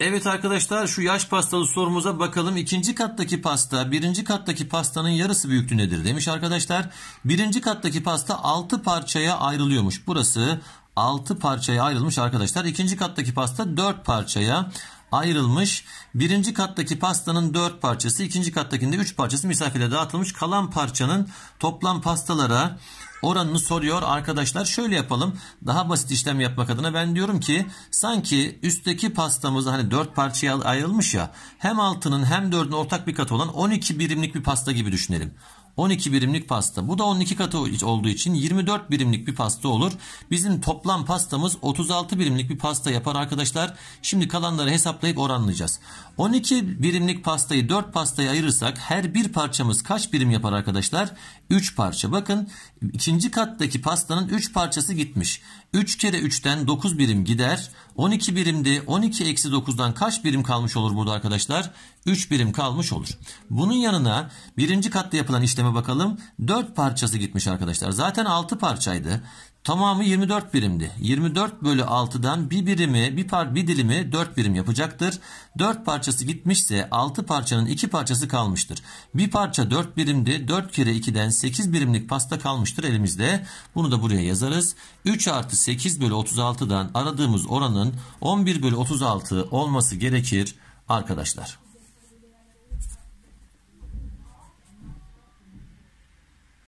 Evet arkadaşlar şu yaş pastalı sorumuza bakalım. İkinci kattaki pasta birinci kattaki pastanın yarısı büyüklüğündedir demiş arkadaşlar. Birinci kattaki pasta 6 parçaya ayrılıyormuş. Burası 6 parçaya ayrılmış arkadaşlar. İkinci kattaki pasta 4 parçaya ayrılmış. Birinci kattaki pastanın 4 parçası, ikinci kattakinde 3 parçası misafire dağıtılmış. Kalan parçanın toplam pastalara oranını soruyor. Arkadaşlar şöyle yapalım. Daha basit işlem yapmak adına ben diyorum ki sanki üstteki pastamız hani 4 parçaya ayrılmış ya. Hem altının hem 4'ün ortak bir katı olan 12 birimlik bir pasta gibi düşünelim. 12 birimlik pasta. Bu da 12 katı olduğu için 24 birimlik bir pasta olur. Bizim toplam pastamız 36 birimlik bir pasta yapar arkadaşlar. Şimdi kalanları hesaplayıp oranlayacağız. 12 birimlik pastayı 4 pastaya ayırırsak her bir parçamız kaç birim yapar arkadaşlar? 3 parça. Bakın ikinci kattaki pastanın 3 parçası gitmiş. 3 kere 3'ten 9 birim gider. 12 birimde 12 eksi 9'dan kaç birim kalmış olur burada arkadaşlar? 3 birim kalmış olur. Bunun yanına birinci katta yapılan işlem sisteme bakalım. 4 parçası gitmiş arkadaşlar. Zaten 6 parçaydı. Tamamı 24 birimdi. 24 bölü 6'dan bir birimi, bir par, bir dilimi 4 birim yapacaktır. 4 parçası gitmişse 6 parçanın 2 parçası kalmıştır. Bir parça 4 birimdi. 4 kere 2'den 8 birimlik pasta kalmıştır elimizde. Bunu da buraya yazarız. 3 artı 8 bölü 36'dan aradığımız oranın 11 bölü 36 olması gerekir arkadaşlar.